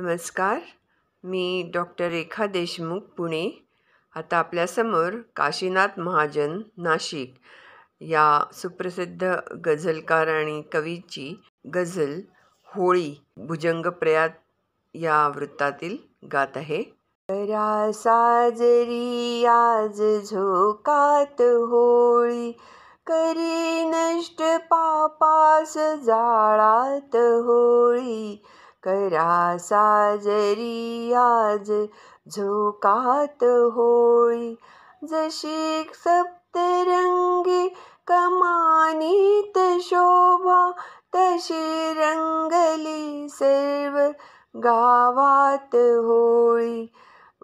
नमस्कार मी डॉक्टर रेखा देशमुख पुणे आता आपल्यासमोर काशीनाथ महाजन नाशिक या सुप्रसिद्ध गझलकार आणि कवीची गझल होळी भुजंगप्रयात या वृत्तातील गात आहे करा साजरी आज झोकात होळी करी नष्ट पापास जाळात होळी करा साजरियाज झोकात होय जशी सप्तरंगी कमानीत शोभा तशी रंगली सर्व गावात होई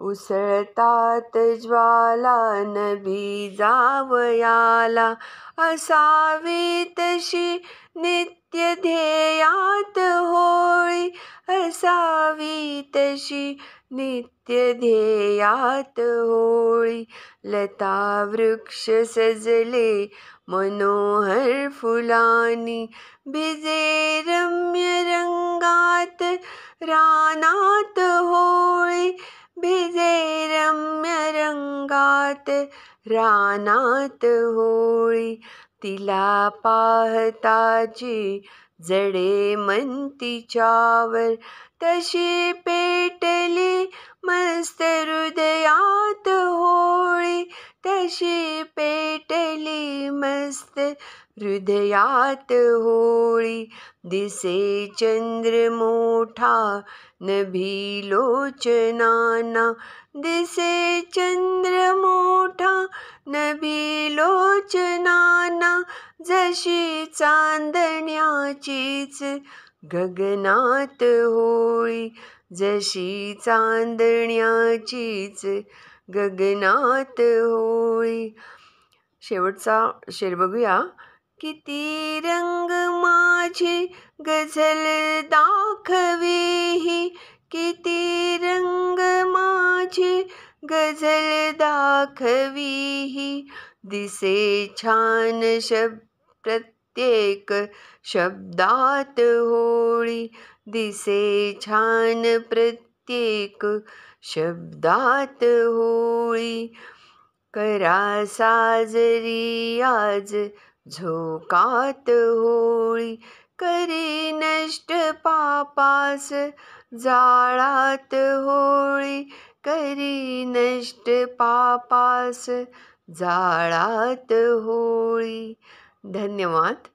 उसळतात ज्वाला न बीजावयाला असावीत शी नित्य ध्येयात होळी असावीत शी नित्य ध्येयात होळी लता वृक्ष सजले मनोहर फुलानी भिजे रम्य रंगात रानात होळी रानात होई तिला पाहताची जडे मंती चावर तशी पेटली मस्त हृदया तशी पेटली मस्त हृदयात होळी दिसे चंद्र मोठा नभी लोचनाना दिसे चंद्र नभी लोचनाना जशी चांदण्याचीच गगनात होळी जशी चांदण्याचीच गगनात होई शेवटचा शेर बघूया किती रंग माझे गझल दाखवेही किती रंग माझे गझल दाखवीही दिसे छान शब्द प्रत्येक शब्दात होळी दिसे छान प्रत्येक कित्येक शब्दात होळी करा साजरी आज झोकात होळी करी नष्ट पापास जाळात होळी करी नष्ट पापास जाळात होळी धन्यवाद